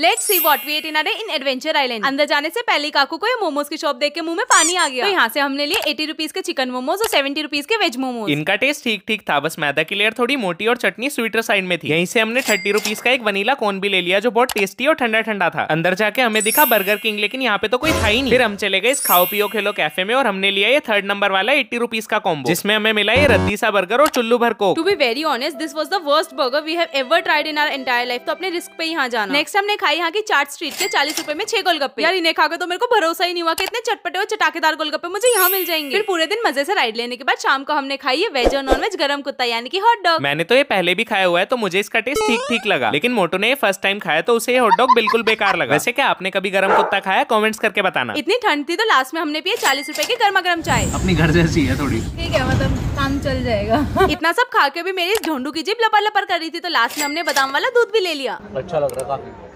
late see what we ate in in adventure island अंदर जाने से पहले काकू को ये मोमोज की शॉप देख के मुंह में पानी आ गया तो यहाँ से हमने लिए एटी रुपीज के चिकन मोमोज और सेवेंटी रुपीज के वेज मोमोज इनका टेस्ट ठीक ठीक था बस मैदा की लेयर थोड़ी मोटी और चटनी स्वीटर साइड में थी यहीं से हमने थर्टी रुपीज का एक वनीला कोन भी ले लिया जो बहुत टेस्टी और ठंडा ठंडा था अंदर जाके हमें दिखा बर्गर किंग लेकिन यहाँ पे तो कोई था ही नहीं फिर हम चले गए इस खाओ पियो खेलो कैफे में और हमने लिया ये थर्ड नंबर वाला एट्टी रुपीज का कॉम्बो जिसमें हमें मिला ये रद्दी सा बर्गर और चुल्लू भर को to be very honest this was the worst burger we have ever tried in our entire life तो अपने रिस्क पे यहाँ जाना नेक्स्ट हमने खाए यहाँ की चार्ट स्ट्रीट के चालीस रुपए में छह गोलगप्पे यार इन्हें खाकर तो मेरे को भरोसा ही नहीं हुआ कि इतने चटपटे और चटाकेदार गोलगप्पे मुझे यहाँ मिल जाएंगे फिर पूरे दिन मजे से राइड लेने के बाद शाम को हमने खाई है वेज और नॉन वेज गर्म कुत्ता यानी कि हॉट डॉग मैंने तो ये पहले भी खाया हुआ है तो मुझे इसका टेस्ट ठीक ठीक लगा लेकिन मोटो ने फर्स्ट टाइम खाया तो उसे हॉट डॉग बिल्कुल बेकार लगा वैसे क्या आपने कभी गर्म कुत्ता खाया कॉमेंट्स करके बताना इतनी ठंड थी तो लास्ट में हमने पिए चालीस रूपए की गर्मा गर्म चाय अपनी घर जैसी है थोड़ी ठीक है मतलब काम चल जाएगा इतना सब खा के भी मेरी झोंडू की जीप लपर लपर कर रही थी तो लास्ट में हमने बादाम वाला दूध भी ले लिया अच्छा लग रहा था